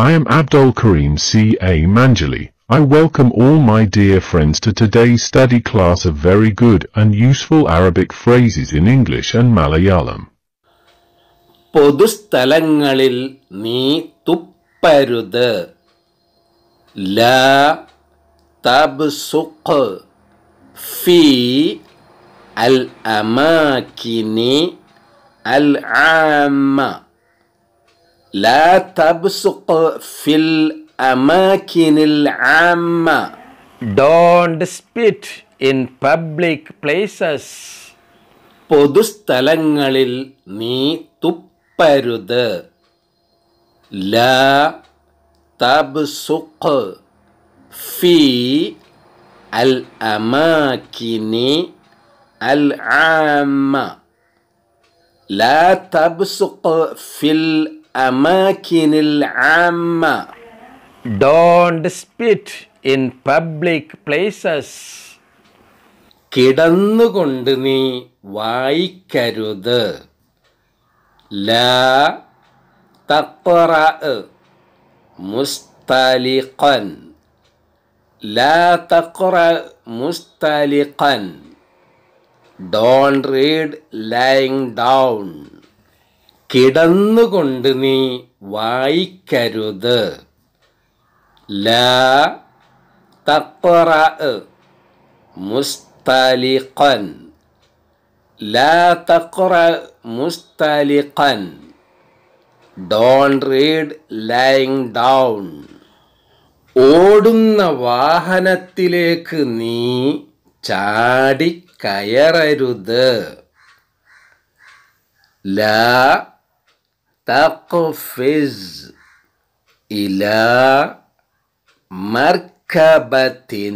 I am Abdul Karim C. A. Manjali. I welcome all my dear friends to today's study class of very good and useful Arabic phrases in English and Malayalam. പൊതുസ്ഥലങ്ങളിൽ നീ തുപ്പരുത് la തബ്സുഖ് fi al amakini al amma. لا تبسق في الأماكن العامة Don't spit in public places. പൊതുസ്ഥലങ്ങളിൽ നീ തുപ്പരുത് ലാ തബ്സുഖ് ഫീ അൽ അമാക്കിനി അൽ ആമ്മ ലാ തബ്സുഖ് ഫിൽ അമാക്കിനിൽ ആമ്മ don't spit in public places കിടന്നുകൊണ്ട് നീ വായിക്കരുത് ലാ തക്റ മുസ്തലിഖൻ ലാ തക്റ മുസ്തലിഖൻ ഡോണ്ട് റീഡ് ലൈങ് ഡൗൺ കിടന്നുകൊണ്ട് നീ വായിക്കരുത് ല തക്റ മുസ്തലിഖൻ ല തക്റ മുസ്തലിഖൻ ഡോണ്ട് റീഡ് ലൈങ് ഡൗൺ ഓടുന്ന വാഹനത്തിലേക്ക് നീ ചാടിക്കയറരുത് ലാ تقفز إلى مركبة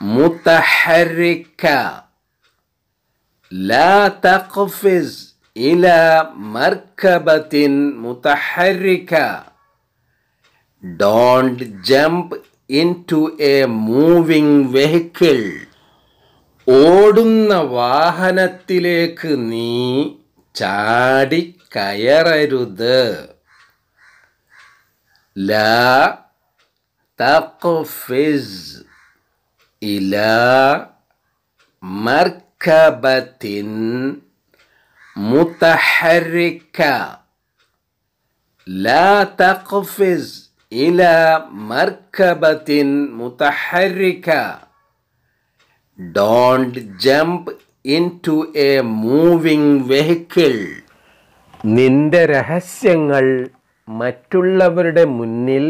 متحركة لا تقفز إلى مركبة متحركة Don't jump into a moving vehicle. ഓടുന്ന വാഹനത്തിലേക്ക് നീ ചാടി കയറരുത് ല തഖഫിസ് ഇല മർക്കബത്തിൻ മുത്തഹരിക്ക ല തഖഫിസ് ഇല മർക്കബത്തിൻ മുത്തഹരിക്ക don't jump into a moving vehicle നിന്റെ രഹസ്യങ്ങൾ മറ്റുള്ളവരുടെ മുന്നിൽ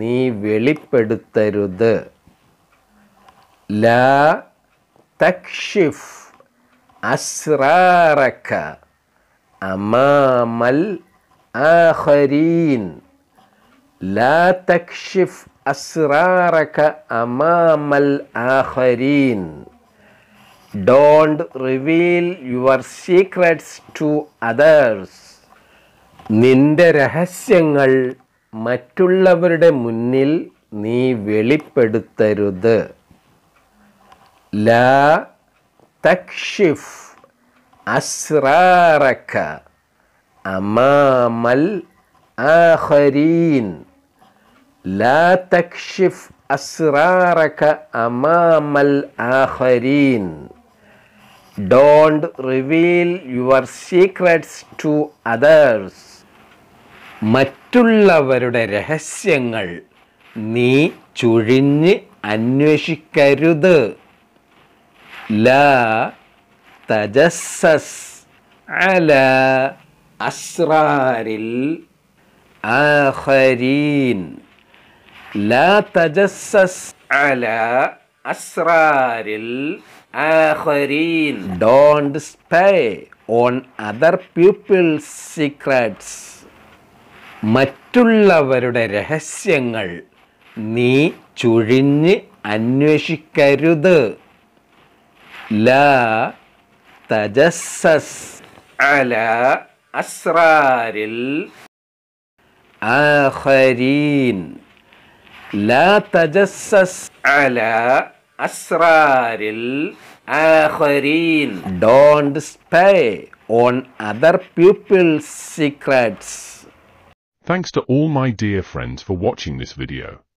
നീ വെളിപ്പെടുത്തരുത് ലാ തക്ഷിഫ് അസ്രാറക്ക അമാമൽ ആഹരീൻ ലാ തക്ഷിഫ് അസ്രാറക്ക അമാമൽ ആഹരീൻ don't reveal your secrets to others നിന്റെ രഹസ്യങ്ങൾ മറ്റുള്ളവരുടെ മുന്നിൽ നീ വെളിപ്പെടുത്തരുത് ലാ തക്ഷിഫ് അസ്രാറക്ക അമാമൽ ആഹരീൻ ലാ തക്ഷിഫ് അസ്രാറക അമാമൽ ആഹരീൻ don't reveal your secrets to others മറ്റുള്ളവരുടെ രഹസ്യങ്ങൾ നീ ചുഴിഞ്ഞ് അന്വേഷിക്കരുത് ല തജസ്സസ് അല അസ്രാരിൽ ആഹരീൻ ല തജസ്സസ് അല അസ്രാരിൽ آخرين don't spy on other people's secrets. മറ്റുള്ളവരുടെ രഹസ്യങ്ങൾ നീ ചുഴിഞ്ഞ് അന്വേഷിക്കരുത് ല തജസ്സസ് അല അസ്രാരിൽ ആഖരീൻ ല തജസ്സസ് അല asraril akhareen. Don't spy on other people's secrets. Thanks to all my dear friends for watching this video.